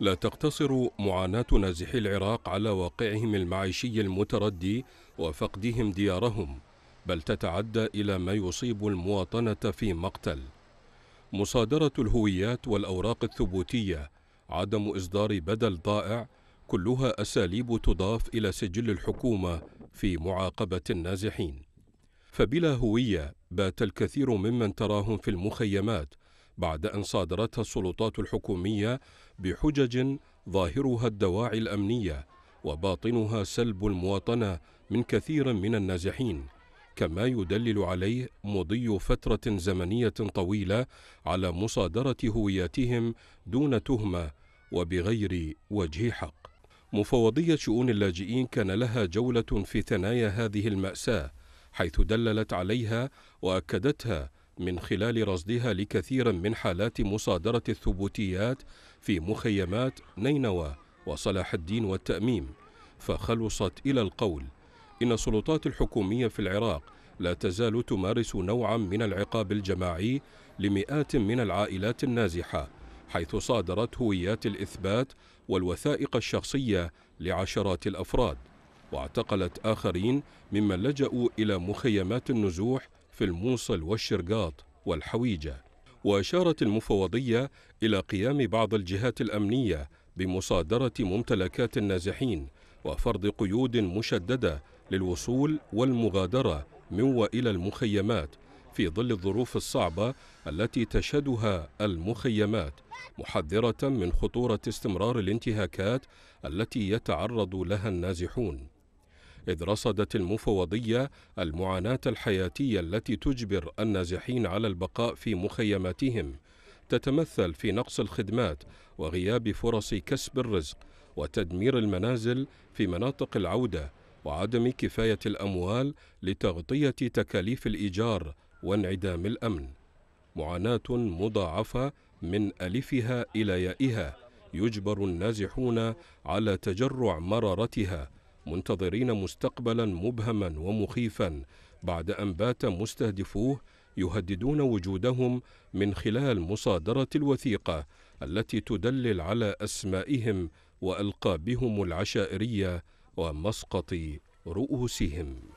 لا تقتصر معاناة نازحي العراق على واقعهم المعيشي المتردي وفقدهم ديارهم بل تتعدى إلى ما يصيب المواطنة في مقتل مصادرة الهويات والأوراق الثبوتية عدم إصدار بدل ضائع كلها أساليب تضاف إلى سجل الحكومة في معاقبة النازحين فبلا هوية بات الكثير ممن تراهم في المخيمات بعد أن صادرتها السلطات الحكومية بحجج ظاهرها الدواعي الأمنية وباطنها سلب المواطنة من كثير من النازحين كما يدلل عليه مضي فترة زمنية طويلة على مصادرة هوياتهم دون تهمة وبغير وجه حق مفوضية شؤون اللاجئين كان لها جولة في ثنايا هذه المأساة حيث دللت عليها وأكدتها من خلال رصدها لكثير من حالات مصادرة الثبوتيات في مخيمات نينوى وصلاح الدين والتأميم فخلصت إلى القول إن السلطات الحكومية في العراق لا تزال تمارس نوعا من العقاب الجماعي لمئات من العائلات النازحة حيث صادرت هويات الإثبات والوثائق الشخصية لعشرات الأفراد واعتقلت آخرين ممن لجأوا إلى مخيمات النزوح في الموصل والشرقاط والحويجة وأشارت المفوضية إلى قيام بعض الجهات الأمنية بمصادرة ممتلكات النازحين وفرض قيود مشددة للوصول والمغادرة من وإلى المخيمات في ظل الظروف الصعبة التي تشهدها المخيمات محذرة من خطورة استمرار الانتهاكات التي يتعرض لها النازحون إذ رصدت المفوضية المعاناة الحياتية التي تجبر النازحين على البقاء في مخيماتهم تتمثل في نقص الخدمات وغياب فرص كسب الرزق وتدمير المنازل في مناطق العودة وعدم كفاية الأموال لتغطية تكاليف الإيجار وانعدام الأمن معاناة مضاعفة من ألفها إلى يائها يجبر النازحون على تجرع مرارتها منتظرين مستقبلا مبهما ومخيفا بعد أن بات مستهدفوه يهددون وجودهم من خلال مصادرة الوثيقة التي تدلل على أسمائهم وألقابهم العشائرية ومسقط رؤوسهم